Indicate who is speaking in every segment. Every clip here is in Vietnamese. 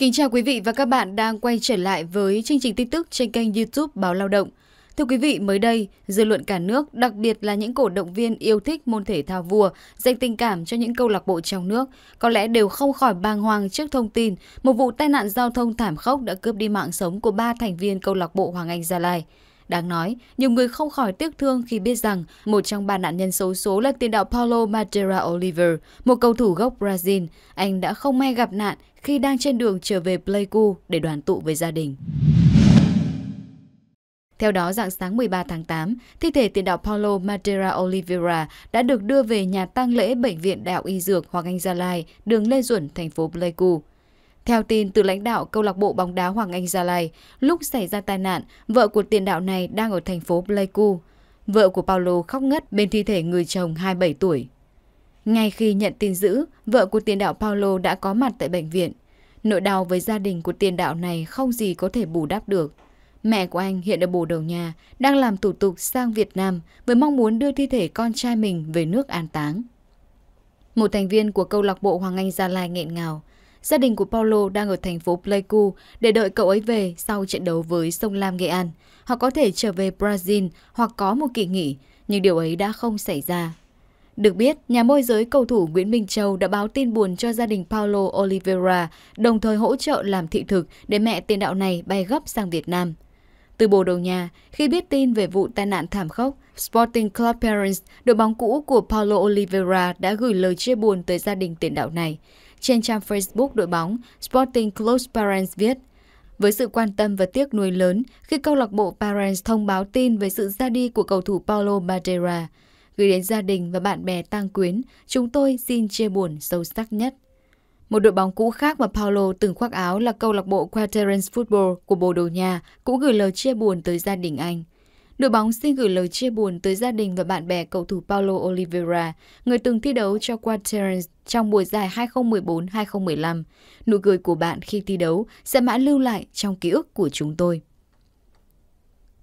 Speaker 1: Kính chào quý vị và các bạn đang quay trở lại với chương trình tin tức trên kênh YouTube Báo Lao động. Thưa quý vị, mới đây, dư luận cả nước, đặc biệt là những cổ động viên yêu thích môn thể thao vua, dành tình cảm cho những câu lạc bộ trong nước, có lẽ đều không khỏi bàng hoàng trước thông tin một vụ tai nạn giao thông thảm khốc đã cướp đi mạng sống của ba thành viên câu lạc bộ Hoàng Anh Gia Lai. Đáng nói, nhiều người không khỏi tiếc thương khi biết rằng một trong ba nạn nhân xấu số là tiền đạo Paulo Madeira Oliver, một cầu thủ gốc Brazil. Anh đã không may gặp nạn khi đang trên đường trở về Pleiku để đoàn tụ với gia đình. Theo đó, dạng sáng 13 tháng 8, thi thể tiền đạo Paulo Matera Oliveira đã được đưa về nhà tang lễ Bệnh viện Đạo Y Dược Hoàng Anh Gia Lai, đường Lê Duẩn, thành phố Pleiku. Theo tin từ lãnh đạo câu lạc bộ bóng đá Hoàng Anh Gia Lai, lúc xảy ra tai nạn, vợ của tiền đạo này đang ở thành phố Pleiku. Vợ của Paulo khóc ngất bên thi thể người chồng 27 tuổi. Ngay khi nhận tin dữ, vợ của tiền đạo Paulo đã có mặt tại bệnh viện. Nỗi đau với gia đình của tiền đạo này không gì có thể bù đắp được. Mẹ của anh hiện ở bồ đầu nhà, đang làm thủ tục sang Việt Nam với mong muốn đưa thi thể con trai mình về nước an táng. Một thành viên của câu lạc bộ Hoàng Anh Gia Lai nghẹn ngào. Gia đình của Paulo đang ở thành phố Pleiku để đợi cậu ấy về sau trận đấu với Sông Lam Nghệ An. Họ có thể trở về Brazil hoặc có một kỳ nghỉ, nhưng điều ấy đã không xảy ra được biết, nhà môi giới cầu thủ Nguyễn Minh Châu đã báo tin buồn cho gia đình Paulo Oliveira, đồng thời hỗ trợ làm thị thực để mẹ tiền đạo này bay gấp sang Việt Nam. Từ Bồ Đầu Nha, khi biết tin về vụ tai nạn thảm khốc, Sporting Club Parents, đội bóng cũ của Paulo Oliveira đã gửi lời chia buồn tới gia đình tiền đạo này. Trên trang Facebook đội bóng, Sporting Club Parents viết, với sự quan tâm và tiếc nuối lớn khi câu lạc bộ Parents thông báo tin về sự ra đi của cầu thủ Paulo Madeira, gửi đến gia đình và bạn bè tăng quyến, chúng tôi xin chia buồn sâu sắc nhất. Một đội bóng cũ khác mà Paulo từng khoác áo là câu lạc bộ Quaterance Football của Bồ Đào Nha cũng gửi lời chia buồn tới gia đình anh. Đội bóng xin gửi lời chia buồn tới gia đình và bạn bè cầu thủ Paulo Oliveira, người từng thi đấu cho Quaterance trong mùa giải 2014-2015. Nụ cười của bạn khi thi đấu sẽ mãi lưu lại trong ký ức của chúng tôi.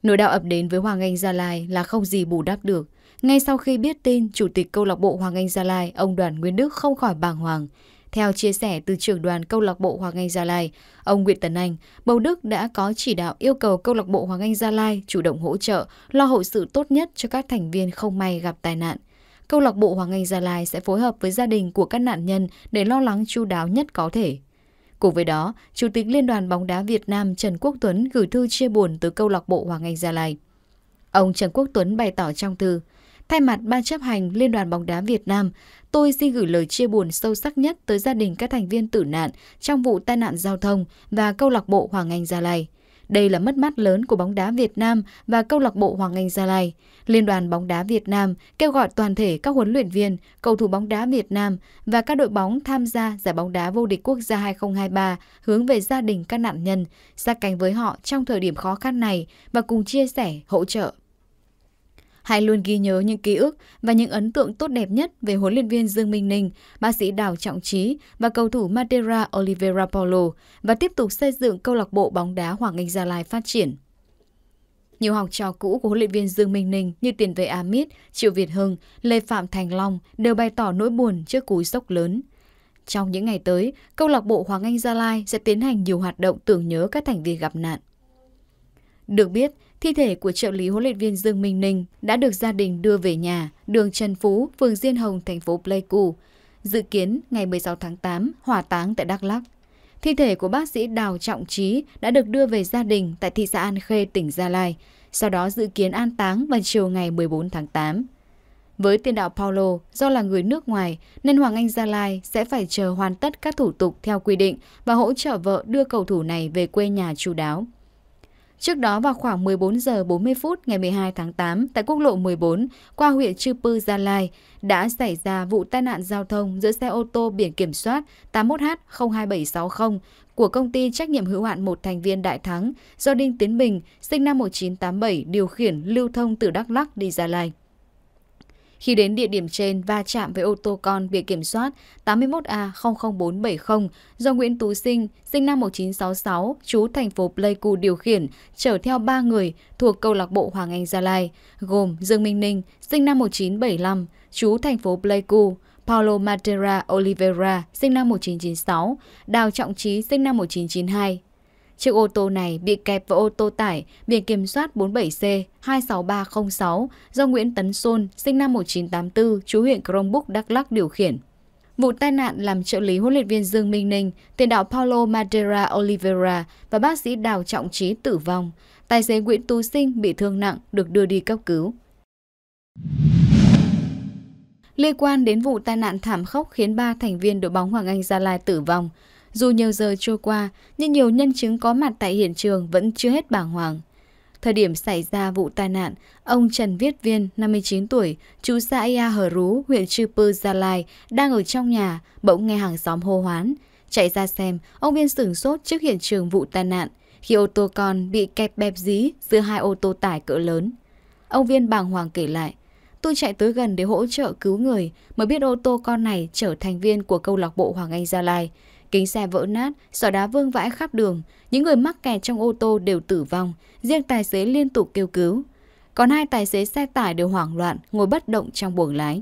Speaker 1: Nỗi đau ập đến với Hoàng Anh Gia Lai là không gì bù đắp được. Ngay sau khi biết tin, Chủ tịch câu lạc bộ Hoàng Anh Gia Lai, ông Đoàn Nguyên Đức không khỏi bàng hoàng. Theo chia sẻ từ trưởng đoàn câu lạc bộ Hoàng Anh Gia Lai, ông Nguyễn Tấn Anh, Bầu Đức đã có chỉ đạo yêu cầu câu lạc bộ Hoàng Anh Gia Lai chủ động hỗ trợ, lo hậu sự tốt nhất cho các thành viên không may gặp tai nạn. Câu lạc bộ Hoàng Anh Gia Lai sẽ phối hợp với gia đình của các nạn nhân để lo lắng chu đáo nhất có thể. Cùng với đó, Chủ tịch Liên đoàn bóng đá Việt Nam Trần Quốc Tuấn gửi thư chia buồn từ câu lạc bộ Hoàng Anh Gia Lai. Ông Trần Quốc Tuấn bày tỏ trong thư, Thay mặt Ban chấp hành Liên đoàn bóng đá Việt Nam, tôi xin gửi lời chia buồn sâu sắc nhất tới gia đình các thành viên tử nạn trong vụ tai nạn giao thông và câu lạc bộ Hoàng Anh Gia Lai. Đây là mất mát lớn của bóng đá Việt Nam và câu lạc bộ Hoàng Anh Gia Lai. Liên đoàn bóng đá Việt Nam kêu gọi toàn thể các huấn luyện viên, cầu thủ bóng đá Việt Nam và các đội bóng tham gia giải bóng đá vô địch quốc gia 2023 hướng về gia đình các nạn nhân, sát cánh với họ trong thời điểm khó khăn này và cùng chia sẻ, hỗ trợ. Hải luôn ghi nhớ những ký ức và những ấn tượng tốt đẹp nhất về huấn luyện viên Dương Minh Ninh, bác sĩ Đào Trọng Trí và cầu thủ Madeira Oliveira Paulo và tiếp tục xây dựng câu lạc bộ bóng đá Hoàng Anh Gia Lai phát triển. Nhiều học trò cũ của huấn luyện viên Dương Minh Ninh như tiền vệ Amit, Triệu Việt Hưng, Lê Phạm Thành Long đều bày tỏ nỗi buồn trước cú sốc lớn. Trong những ngày tới, câu lạc bộ Hoàng Anh Gia Lai sẽ tiến hành nhiều hoạt động tưởng nhớ các thành viên gặp nạn được biết thi thể của trợ lý huấn luyện viên dương minh ninh đã được gia đình đưa về nhà đường trần phú phường diên hồng thành phố pleiku dự kiến ngày 16 tháng 8 hỏa táng tại đắk Lắk. thi thể của bác sĩ đào trọng trí đã được đưa về gia đình tại thị xã an khê tỉnh gia lai sau đó dự kiến an táng vào chiều ngày 14 tháng 8. Với tiền đạo Paulo, do là người nước ngoài nên Hoàng Anh Gia Lai sẽ phải chờ hoàn tất các thủ tục theo quy định và hỗ trợ vợ đưa cầu thủ này về quê nhà chú đáo. Trước đó vào khoảng 14 giờ 40 phút ngày 12 tháng 8 tại quốc lộ 14 qua huyện Chư Pư, Gia Lai đã xảy ra vụ tai nạn giao thông giữa xe ô tô biển kiểm soát 81H02760 của công ty trách nhiệm hữu hạn một thành viên Đại Thắng do Đinh Tiến Bình sinh năm 1987 điều khiển lưu thông từ Đắk lắc đi Gia Lai. Khi đến địa điểm trên va chạm với ô tô con bị kiểm soát 81A 00470 do Nguyễn Tú Sinh, sinh năm 1966, chú thành phố Pleiku điều khiển, chở theo 3 người thuộc câu lạc bộ Hoàng Anh Gia Lai, gồm Dương Minh Ninh, sinh năm 1975, chú thành phố Pleiku, Paulo Matera Oliveira, sinh năm 1996, Đào Trọng Trí, sinh năm 1992, Chiếc ô tô này bị kẹp vào ô tô tải biển kiểm soát 47C26306 do Nguyễn Tấn Sôn, sinh năm 1984, chú huyện Krông Búc, Đắk Lắc điều khiển. Vụ tai nạn làm trợ lý huấn luyện viên Dương Minh Ninh, tiền đạo Paulo Madeira Oliveira và bác sĩ Đào Trọng Trí tử vong. Tài xế Nguyễn Tú Sinh bị thương nặng, được đưa đi cấp cứu. Liên quan đến vụ tai nạn thảm khốc khiến ba thành viên đội bóng Hoàng Anh Gia Lai tử vong, dù nhiều giờ trôi qua, nhưng nhiều nhân chứng có mặt tại hiện trường vẫn chưa hết bàng hoàng. Thời điểm xảy ra vụ tai nạn, ông Trần Viết Viên, 59 tuổi, chú xã Ia Hờ Rú, huyện Chư Pư, Gia Lai, đang ở trong nhà, bỗng nghe hàng xóm hô hoán. Chạy ra xem, ông Viên sửng sốt trước hiện trường vụ tai nạn, khi ô tô con bị kẹp bẹp dí giữa hai ô tô tải cỡ lớn. Ông Viên bàng hoàng kể lại, tôi chạy tới gần để hỗ trợ cứu người, mới biết ô tô con này trở thành viên của câu lạc bộ Hoàng Anh Gia Lai. Kính xe vỡ nát, sỏi đá vương vãi khắp đường. Những người mắc kẹt trong ô tô đều tử vong, riêng tài xế liên tục kêu cứu. Còn hai tài xế xe tải đều hoảng loạn, ngồi bất động trong buồng lái.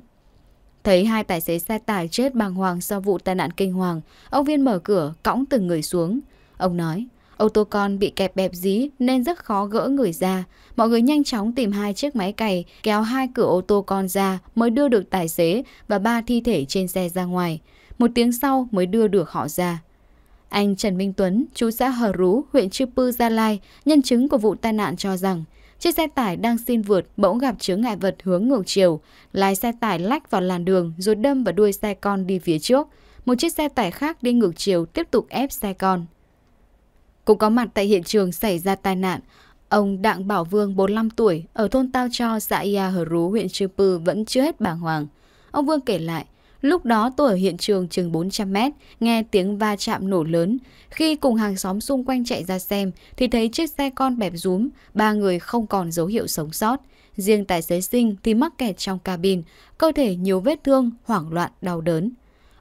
Speaker 1: Thấy hai tài xế xe tải chết bàng hoàng sau vụ tai nạn kinh hoàng, ông Viên mở cửa, cõng từng người xuống. Ông nói, ô tô con bị kẹp bẹp dí nên rất khó gỡ người ra. Mọi người nhanh chóng tìm hai chiếc máy cày, kéo hai cửa ô tô con ra mới đưa được tài xế và ba thi thể trên xe ra ngoài một tiếng sau mới đưa được họ ra. Anh Trần Minh Tuấn, chú xã Hờ Rú, huyện Chư Pư, Gia Lai, nhân chứng của vụ tai nạn cho rằng chiếc xe tải đang xin vượt bỗng gặp chướng ngại vật hướng ngược chiều, lái xe tải lách vào làn đường rồi đâm vào đuôi xe con đi phía trước. Một chiếc xe tải khác đi ngược chiều tiếp tục ép xe con. Cũng có mặt tại hiện trường xảy ra tai nạn, ông Đặng Bảo Vương 45 tuổi ở thôn Tao Cho, xã Ia Hờ Rú, huyện Chư Pư vẫn chưa hết bàng hoàng. Ông Vương kể lại, Lúc đó tôi ở hiện trường chừng 400 mét, nghe tiếng va chạm nổ lớn. Khi cùng hàng xóm xung quanh chạy ra xem, thì thấy chiếc xe con bẹp rúm, ba người không còn dấu hiệu sống sót. Riêng tài xế sinh thì mắc kẹt trong cabin, cơ thể nhiều vết thương, hoảng loạn, đau đớn.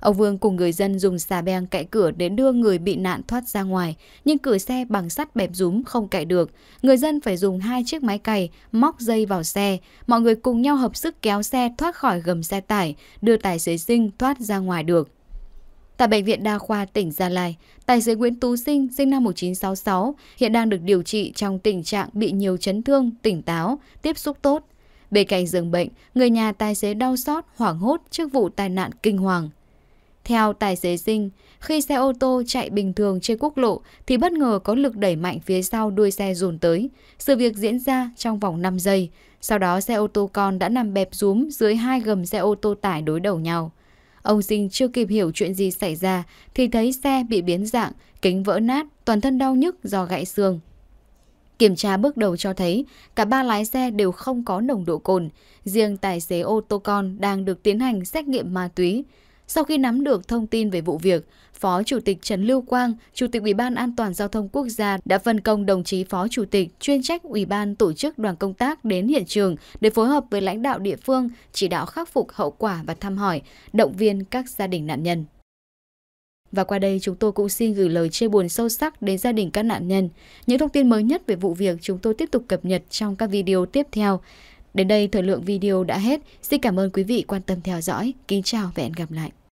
Speaker 1: Ông Vương cùng người dân dùng xà beng cạy cửa để đưa người bị nạn thoát ra ngoài, nhưng cửa xe bằng sắt bẹp rúm không cạy được. Người dân phải dùng hai chiếc máy cày móc dây vào xe, mọi người cùng nhau hợp sức kéo xe thoát khỏi gầm xe tải, đưa tài xế Sinh thoát ra ngoài được. Tại Bệnh viện Đa khoa tỉnh Gia Lai, tài xế Nguyễn Tú Sinh sinh năm 1966 hiện đang được điều trị trong tình trạng bị nhiều chấn thương, tỉnh táo, tiếp xúc tốt. Bên cạnh giường bệnh, người nhà tài xế đau xót, hoảng hốt trước vụ tai nạn kinh hoàng. Theo tài xế Dinh, khi xe ô tô chạy bình thường trên quốc lộ thì bất ngờ có lực đẩy mạnh phía sau đuôi xe dồn tới. Sự việc diễn ra trong vòng 5 giây. Sau đó xe ô tô con đã nằm bẹp rúm dưới hai gầm xe ô tô tải đối đầu nhau. Ông Dinh chưa kịp hiểu chuyện gì xảy ra thì thấy xe bị biến dạng, kính vỡ nát, toàn thân đau nhức do gãy xương. Kiểm tra bước đầu cho thấy cả ba lái xe đều không có nồng độ cồn, riêng tài xế ô tô con đang được tiến hành xét nghiệm ma túy. Sau khi nắm được thông tin về vụ việc, Phó Chủ tịch Trần Lưu Quang, Chủ tịch Ủy ban An toàn Giao thông Quốc gia đã phân công đồng chí Phó Chủ tịch chuyên trách Ủy ban tổ chức đoàn công tác đến hiện trường để phối hợp với lãnh đạo địa phương chỉ đạo khắc phục hậu quả và thăm hỏi, động viên các gia đình nạn nhân. Và qua đây chúng tôi cũng xin gửi lời chia buồn sâu sắc đến gia đình các nạn nhân. Những thông tin mới nhất về vụ việc chúng tôi tiếp tục cập nhật trong các video tiếp theo. Đến đây thời lượng video đã hết. Xin cảm ơn quý vị quan tâm theo dõi. Kính chào và hẹn gặp lại.